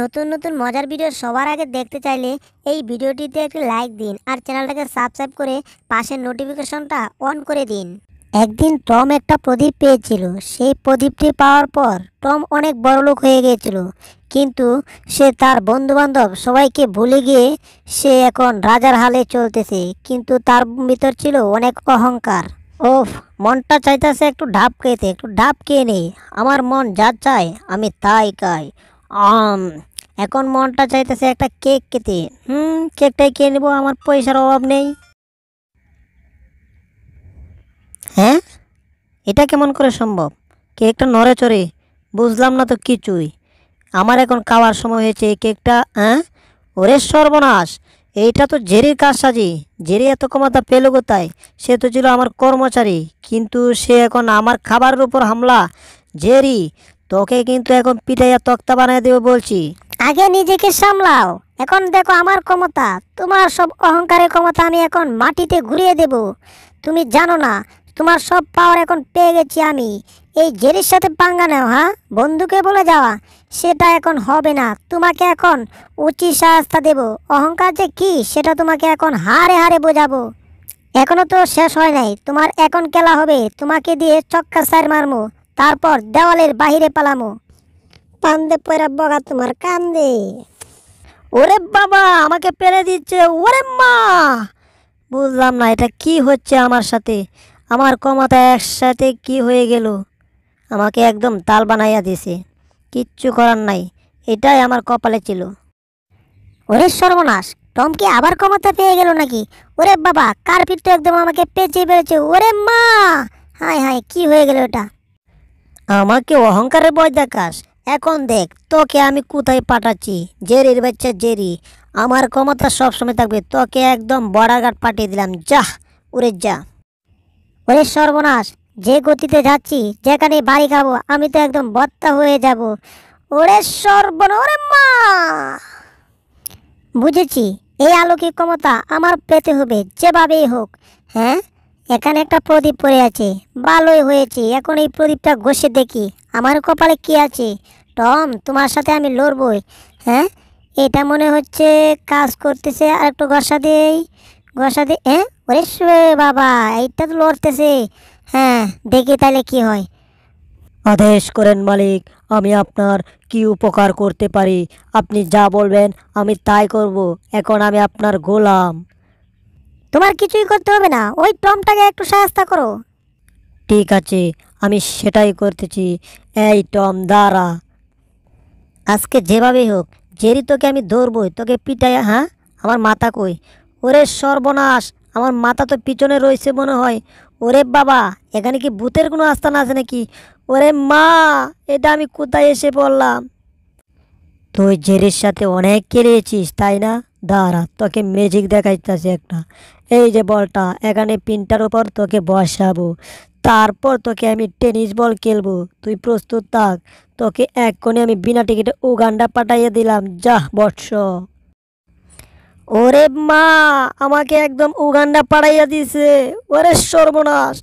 নতুন নতুন মজার ভিডিও সবার আগে দেখতে চাইলে এই ভিডিওটিতে একটি লাইক দিন আর চ্যানেলটাকে সাবস্ক্রাইব করে পাশের নোটিফিকেশনটা অন করে দিন একদিন টম একটা প্রদীপ পেয়েছিল সেই প্রদীপটি পাওয়ার পর টম অনেক বড়লোক হয়ে গিয়েছিল কিন্তু সে তার বন্ধুবান্ধব সবাইকে ভুলে গিয়ে সে এখন রাজার হালে চলতেছে কিন্তু তার ভিতর ছিল অনেক অহংকার ওফ মনটা চাইতেছে একটু ঢাপ খেয়েছে একটু ঢাপ খেয়ে নেই আমার মন যা চায় আমি তাই কাই আম এখন মনটা চাইতেছে একটা কেক খেতে হুম কেকটাই খেয়ে নেব আমার পয়সার অভাব নেই হ্যাঁ এটা কেমন করে সম্ভব কেকটা নড়ে চড়ে বুঝলাম না তো কিছুই আমার এখন খাওয়ার সময় হয়েছে কেকটা হ্যাঁ ওরে সর্বনাশ এইটা তো জেরির কাজ সাজি জেরি এত ক্ষমতা পেল কোথায় সে তো ছিল আমার কর্মচারী কিন্তু সে এখন আমার খাবারের উপর হামলা জেরি তোকে কিন্তু এখন পিটাইয়া তক্তা বানিয়ে দেবো বলছি আগে নিজেকে সামলাও এখন দেখো আমার ক্ষমতা তোমার সব অহংকারের ক্ষমতা আমি এখন মাটিতে ঘুরিয়ে দেব তুমি জানো না তোমার সব পাওয়ার এখন পেয়ে গেছি আমি এই জেরির সাথে পাঙ্গা নেও হ্যাঁ বন্ধুকে বলে যাওয়া সেটা এখন হবে না তোমাকে এখন উচিত সাহস্তা দেব অহংকার যে কি সেটা তোমাকে এখন হারে হারে বোঝাবো এখনও তো শেষ হয় নাই তোমার এখন খেলা হবে তোমাকে দিয়ে চক্কা সার মারমো তারপর দেওয়ালের বাহিরে পালামো পান্দে পয়রা বগা তোমার কান্দে ওরে বাবা আমাকে পেরে দিচ্ছে ওরে মা বুঝলাম না এটা কি হচ্ছে আমার সাথে আমার ক্ষমতা একসাথে কি হয়ে গেল আমাকে একদম তাল বানাইয়া দিছে কিচ্ছু করার নাই এটাই আমার কপালে ছিল ওরে সর্বনাশ টমকে আবার ক্ষমতা পেয়ে গেল নাকি ওরে বাবা কার্পেটটা একদম আমাকে পেঁচিয়ে বেড়েছে ওরে মা হায় হায় কি হয়ে গেল এটা আমাকে অহংকারের বয় দেখাস এখন দেখ তোকে আমি কোথায় পাঠাচ্ছি জেরির বাচ্চা জেরি আমার ক্ষমতা সবসময় থাকবে তোকে একদম বড়াঘাট পাঠিয়ে দিলাম যা উড়ে যা ওরে সর্বনাশ যে গতিতে যাচ্ছি যেখানে বাড়ি খাবো আমি তো একদম বত্তা হয়ে যাব ওরে সর্বন ওরে মা বুঝেছি এই আলোকিক ক্ষমতা আমার পেতে হবে যেভাবেই হোক হ্যাঁ এখানে একটা প্রদীপ পড়ে আছে ভালোই হয়েছে এখন এই প্রদীপটা ঘষে দেখি আমার কপালে কি আছে টম তোমার সাথে আমি লড়বই হ্যাঁ এটা মনে হচ্ছে কাজ করতেছে আর একটু ঘষা দেই ঘষা দে হ্যাঁ ওরে বাবা এইটা তো লড়তেছে হ্যাঁ দেখি তাহলে কি হয় আদেশ করেন মালিক আমি আপনার কি উপকার করতে পারি আপনি যা বলবেন আমি তাই করব এখন আমি আপনার গোলাম তোমার কিছুই করতে হবে না ওই টমটাকে একটু সাহায্য করো ঠিক আছে আমি সেটাই করতেছি এই টম দাঁড়া আজকে যেভাবেই হোক জেরি তোকে আমি ধরবই তোকে পিটাই হ্যাঁ আমার মাথা কই ওরে সর্বনাশ আমার মাথা তো পিছনে রয়েছে মনে হয় ওরে বাবা এখানে কি ভূতের কোনো আস্থান আছে নাকি ওরে মা এটা আমি কোথায় এসে পড়লাম তুই জেরির সাথে অনেক কেড়েছিস তাই না দাঁড়া তোকে ম্যাজিক দেখাইতেছে একটা এই যে বলটা এখানে পিনটার ওপর তোকে বসাবো তারপর তোকে আমি টেনিস বল খেলবো তুই প্রস্তুত থাক তোকে এক কোণে আমি বিনা টিকিটে উগান্ডা পাঠাইয়ে দিলাম যাহ বৎস ওরে মা আমাকে একদম উগান্ডা পাড়াইয়া দিছে ওরে সর্বনাশ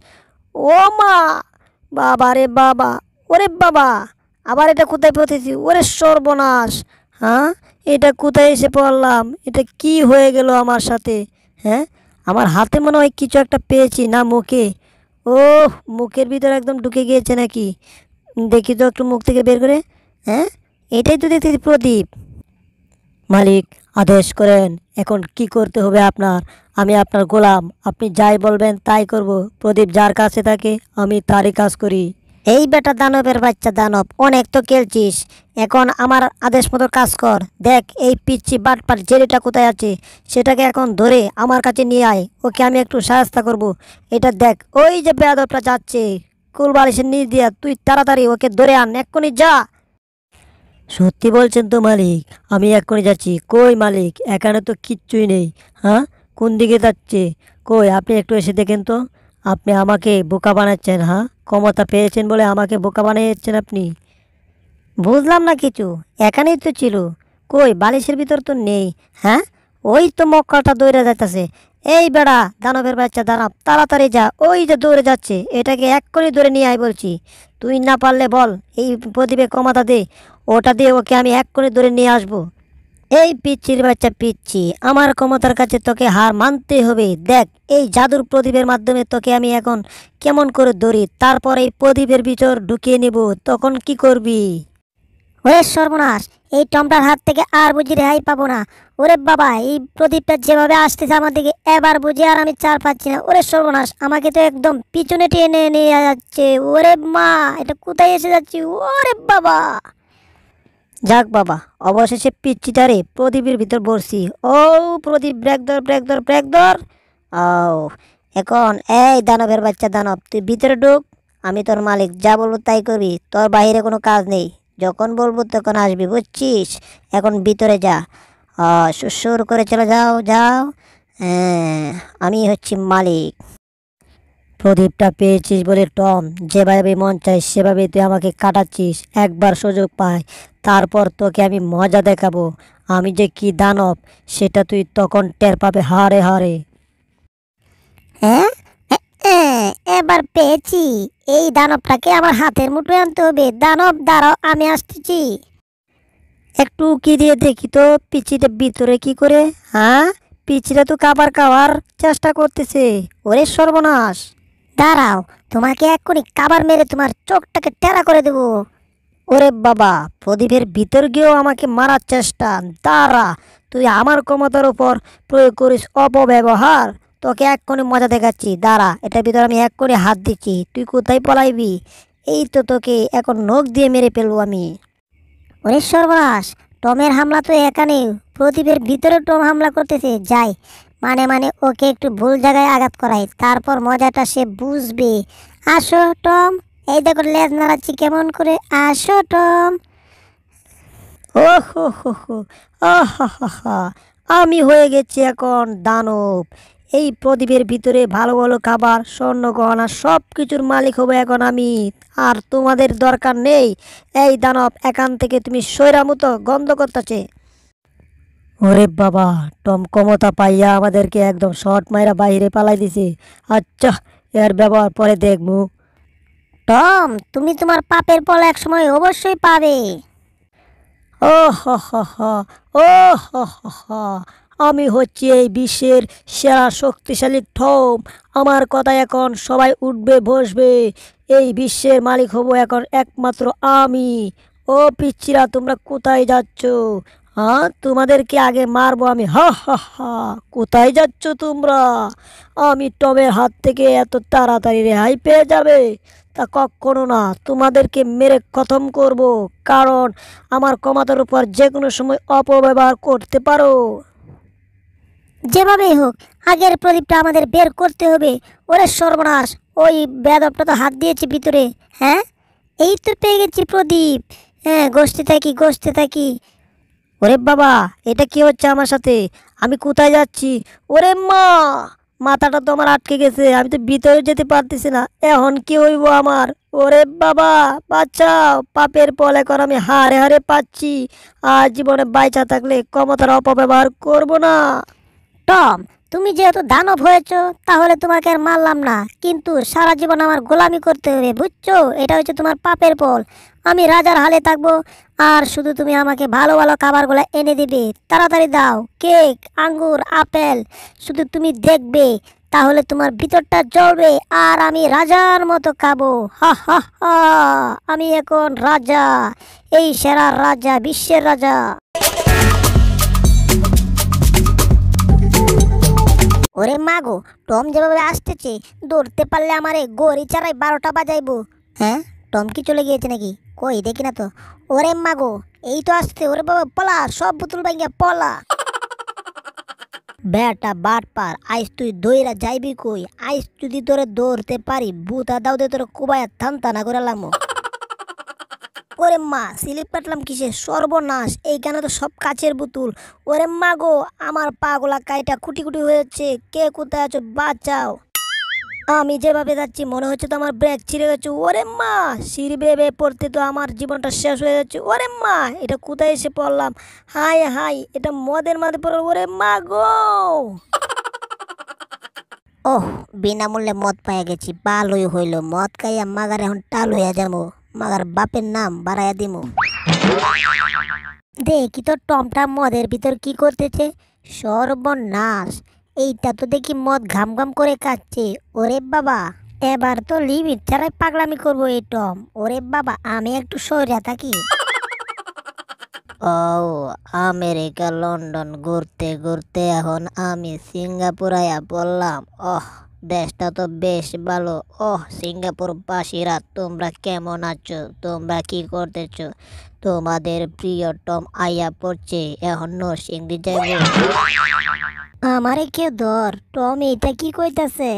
ও মা বাবা রে বাবা ওরে বাবা আবার এটা কোথায় পড়তেছি ওরে সর্বনাশ হ্যাঁ এটা কোথায় এসে পড়লাম এটা কি হয়ে গেল আমার সাথে হ্যাঁ আমার হাতে মনে হয় কিছু একটা পেয়েছি না মুখে ও মুখের ভিতরে একদম ঢুকে গিয়েছে নাকি দেখি তো একটু মুখ থেকে বের করে হ্যাঁ এটাই তো দেখতে প্রদীপ মালিক আদেশ করেন এখন কি করতে হবে আপনার আমি আপনার গোলাম আপনি যাই বলবেন তাই করব প্রদীপ যার কাছে থাকে আমি তারই কাজ করি এই বেটা দানবের বাচ্চা দানব অনেক তো খেলছিস এখন আমার আদেশ মতো কাজ কর দেখ এই পিচ্ছি বাটপার জেলিটা কোথায় আছে সেটাকে এখন ধরে আমার কাছে নিয়ে আয় ওকে আমি একটু সাহায্য করব। এটা দেখ ওই যে বেয়াদবটা যাচ্ছে কুলবালিশের নিয়ে দিয়া তুই তাড়াতাড়ি ওকে ধরে আন এক্ষুনি যা সত্যি বলছেন তো মালিক আমি এক্ষুনি যাচ্ছি কই মালিক এখানে তো কিচ্ছুই নেই হ্যাঁ কোন দিকে যাচ্ছে কই আপনি একটু এসে দেখেন তো আপনি আমাকে বোকা বানাচ্ছেন হ্যাঁ ক্ষমতা পেয়েছেন বলে আমাকে বোকা বানিয়েছেন আপনি বুঝলাম না কিছু এখানেই তো ছিল কই বালিশের ভিতর তো নেই হ্যাঁ ওই তো মক্কাটা দৌড়ে যাইতেছে এই বেড়া দানবের বাচ্চা দানব তাড়াতাড়ি যা ওই যে দৌড়ে যাচ্ছে এটাকে এক্ষুনি ধরে নিয়ে আয় বলছি তুই না পারলে বল এই প্রদীপে কমাতা দে ওটা দিয়ে ওকে আমি এক্ষুনি ধরে নিয়ে আসবো এই পিচির বাচ্চা পিচ্ছি আমার ক্ষমতার কাছে তোকে হার মানতে হবে দেখ এই জাদুর প্রদীপের মাধ্যমে তোকে আমি এখন কেমন করে ধরি তারপর এই প্রদীপের ভিতর ঢুকিয়ে নেব তখন কি করবি ওরে সর্বনাশ এই টমটার হাত থেকে আর বুঝি রেহাই পাবো না ওরে বাবা এই প্রদীপটা যেভাবে আসতেছে আমার দিকে এবার বুঝি আর আমি চার পাচ্ছি না ওরে সর্বনাশ আমাকে তো একদম পিছনে টেনে নিয়ে যাচ্ছে ওরে মা এটা কোথায় এসে যাচ্ছি ওরে বাবা যাক বাবা অবশেষে তারে প্রদীপের ভিতর বসছি ও প্রদীপ ব্রেক ধর ব্রেক ধর ব্রেক ধর ও এখন এই দানবের বাচ্চা দানব তুই ভিতরে ঢুক আমি তোর মালিক যা বলবো তাই করবি তোর বাইরে কোনো কাজ নেই যখন বলবো তখন আসবি বুঝছিস এখন ভিতরে যা সুর করে চলে যাও যাও আমি হচ্ছি মালিক প্রদীপটা পেয়েছিস বলে টম যেভাবে মন চাই সেভাবে তুই আমাকে কাটাচ্ছিস একবার সুযোগ পাই তারপর তোকে আমি মজা দেখাবো আমি যে কি দানব সেটা তুই তখন টের পাবে হারে হারে হ্যাঁ এবার পেয়েছি এই দানবটাকে আমার হাতের মুঠোয় আনতে হবে দানব দাঁড়াও আমি আসতেছি একটু উকি দিয়ে দেখি তো পিচিটা ভিতরে কি করে হ্যাঁ পিচিটা তো কাবার খাওয়ার চেষ্টা করতেছে ওরে সর্বনাশ দাঁড়াও তোমাকে এক্ষুনি কাবার মেরে তোমার চোখটাকে টেরা করে দেব ওরে বাবা প্রদীপের ভিতর গিয়েও আমাকে মারার চেষ্টা দাঁড়া তুই আমার ক্ষমতার উপর প্রয়োগ করিস অপব্যবহার তোকে এক্ষুনি মজা দেখাচ্ছি দাঁড়া এটার ভিতরে আমি এক্ষুনি হাত দিচ্ছি তুই কোথায় পলাইবি এই তো তোকে এখন নখ দিয়ে মেরে ফেলবো আমি ওরে সর্বনাশ টমের হামলা তো এখানে প্রদীপের ভিতরে টম হামলা করতেছে যাই মানে মানে ওকে একটু ভুল জায়গায় আঘাত করাই তারপর মজাটা সে বুঝবে আসো টম এই দেখো লেজ নাড়াচ্ছি কেমন করে আসো টম ও হো হো হো আমি হয়ে গেছি এখন দানব এই প্রদীপের ভিতরে ভালো ভালো খাবার স্বর্ণ গহনা সব কিছুর মালিক হবো এখন আমি আর তোমাদের দরকার নেই এই দানব এখান থেকে তুমি সৈরামতো গন্ধ করতেছে ওরে বাবা টম কমতা পাইয়া আমাদেরকে একদম শর্ট মাইরা বাইরে পালাই দিছে আচ্ছা এর ব্যবহার পরে দেখবো টম তুমি তোমার পাপের ফল এক সময় অবশ্যই পাবে ও হ ও হ আমি হচ্ছি এই বিশ্বের সেরা শক্তিশালী ঠোম আমার কথা এখন সবাই উঠবে বসবে এই বিশ্বের মালিক হব এখন একমাত্র আমি ও পিচ্ছিরা তোমরা কোথায় যাচ্ছ হ্যাঁ তোমাদেরকে আগে মারবো আমি হা হা হা কোথায় যাচ্ছ তোমরা আমি টবের হাত থেকে এত তাড়াতাড়ি রেহাই পেয়ে যাবে তা কখনো না তোমাদেরকে মেরে খতম করব কারণ আমার ক্ষমতার উপর যে কোনো সময় অপব্যবহার করতে পারো যেভাবেই হোক আগের প্রদীপটা আমাদের বের করতে হবে ওরে সর্বনাশ ওই বেদপটা তো হাত দিয়েছে ভিতরে হ্যাঁ এই তো পেয়ে গেছি প্রদীপ হ্যাঁ গোষ্ঠী থাকি গোষ্ঠী থাকি ওরে বাবা এটা কি হচ্ছে আমার সাথে আমি কোথায় যাচ্ছি ওরে মা মাথাটা তো আমার আটকে গেছে আমি তো ভিতরে যেতে পারতেছি না এখন কি হইব আমার ওরে বাবা বাচ্চাও পাপের পল এখন আমি হারে হারে পাচ্ছি আর জীবনে বাইচা থাকলে ক্ষমতার অপব্যবহার করব না টম তুমি যেহেতু দানব হয়েছ তাহলে তোমাকে আর মারলাম না কিন্তু সারা জীবন আমার গোলামি করতে হবে বুঝছো এটা হচ্ছে তোমার পাপের ফল আমি রাজার হালে থাকবো আর শুধু তুমি আমাকে ভালো ভালো খাবারগুলো এনে দিবে তাড়াতাড়ি দাও কেক আঙ্গুর আপেল শুধু তুমি দেখবে তাহলে তোমার ভিতরটা জ্বলবে আর আমি রাজার মতো খাবো হা হা আমি এখন রাজা এই সেরার রাজা বিশ্বের রাজা ওরে মা গো টম যেভাবে আসতেছে দৌড়তে পারলে আমার এই গড়ি ছাড়াই বারোটা বাজাইবো হ্যাঁ টম কি চলে গিয়েছে নাকি কই দেখি না তো ওরে মা গো এই তো আসতে ওরে বাবা পলা সব বোতল ভাঙ্গিয়া পলা বেটা বাট পার আইস তুই দইরা যাইবি কই আইস যদি তোরে দৌড়তে পারি বুতা দাও দে তোর কুবায়া থামতা করে লামো ওরে মা স্লিপ কাটলাম কিসে সর্বনাশ এইখানে তো সব কাচের বোতল ওরে মা গো আমার পাগলা কাইটা কুটি কুটি হয়ে যাচ্ছে কে কোথায় আছো বাঁচাও আমি যেভাবে যাচ্ছি মনে হচ্ছে তো আমার ব্রেক ছিঁড়ে গেছে ওরে মা সিঁড়ি বেবে পড়তে তো আমার জীবনটা শেষ হয়ে যাচ্ছে ওরে মা এটা কোথায় এসে পড়লাম হাই হাই এটা মদের মাদে পড়ল ওরে মা গো ওহ বিনামূল্যে মদ পায়ে গেছি ভালোই হইল মদ খাইয়া মাগার এখন টাল হইয়া যাবো মাদার বাপের নাম বাড়াইয়া দিমু দেখি তো টমটা মদের ভিতর কি করতেছে সর্বনাশ এইটা তো দেখি মদ ঘাম ঘাম করে কাচ্ছে ওরে বাবা এবার তো লিমিট ছাড়াই পাগলামি করবো এই টম ওরে বাবা আমি একটু সরিয়া থাকি ও আমেরিকা লন্ডন ঘুরতে ঘুরতে এখন আমি সিঙ্গাপুর আয়া বললাম ওহ দেশটা তো বেশ ভালো ওহ সিঙ্গাপুরবাসীরা তোমরা কেমন আছো তোমরা কি করতেছ তোমাদের প্রিয় টম আইয়া পড়ছে এখন নরসিংদি যাইব আমারে কেউ ধর টম এটা কি কইতাছে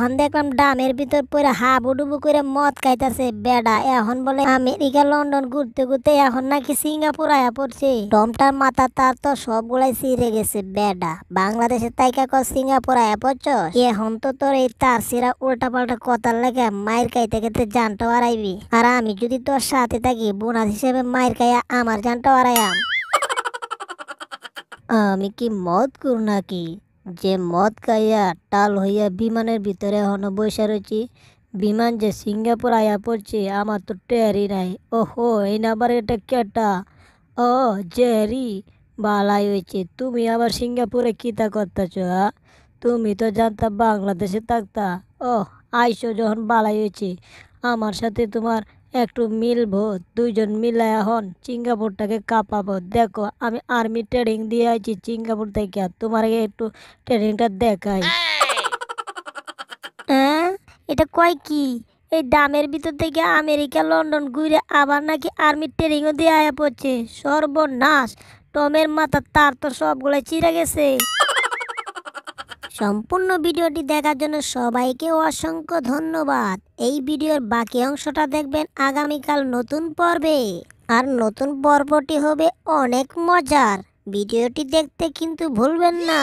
হন দেখলাম ডামের ভিতর পরে বুডুবু করে মদ খাইতেছে বেডা এখন বলে আমেরিকা লন্ডন ঘুরতে ঘুরতে এখন নাকি সিঙ্গাপুর আয়া পড়ছে ডমটার মাথা তার তো সবগুলাই ছিঁড়ে গেছে বেডা বাংলাদেশে তাইকা ক সিঙ্গাপুর আয়া পড়ছ এখন তো তোর এই তার সিরা উল্টা পাল্টা কথার লাগে মায়ের খাইতে খেতে জানটা আড়াইবি আর আমি যদি তোর সাথে থাকি বোনাস হিসেবে মায়ের খাইয়া আমার জানটা আড়াইয়াম আমি কি মদ করু নাকি যে মদ খাইয়া টাল হইয়া বিমানের ভিতরে হন বৈশা রয়েছি বিমান যে সিঙ্গাপুর আয়া পড়ছে আমার তো টেরি নাই ওহো এই নাম্বার এটা কেটা ও জেরি বালাই হয়েছে তুমি আবার সিঙ্গাপুরে কিতা করতেছ তুমি তো জানতা বাংলাদেশে থাকতা ও আইসো যখন বালাই হয়েছে আমার সাথে তোমার একটু মিলব দুইজন মিলায় হন সিঙ্গাপুরটাকে কাঁপাবো দেখো আমি আর্মি ট্রেনিং দিয়ে আছি সিঙ্গাপুর থেকে তোমার একটু ট্রেনিংটা দেখাই হ্যাঁ এটা কয় কি এই দামের ভিতর থেকে আমেরিকা লন্ডন ঘুরে আবার নাকি আর্মি ট্রেনিংও দিয়ে আয়া পড়ছে সর্বনাশ টমের মাথা তার তো সবগুলো চিরা গেছে সম্পূর্ণ ভিডিওটি দেখার জন্য সবাইকে অসংখ্য ধন্যবাদ এই ভিডিওর বাকি অংশটা দেখবেন আগামীকাল নতুন পর্বে আর নতুন পর্বটি হবে অনেক মজার ভিডিওটি দেখতে কিন্তু ভুলবেন না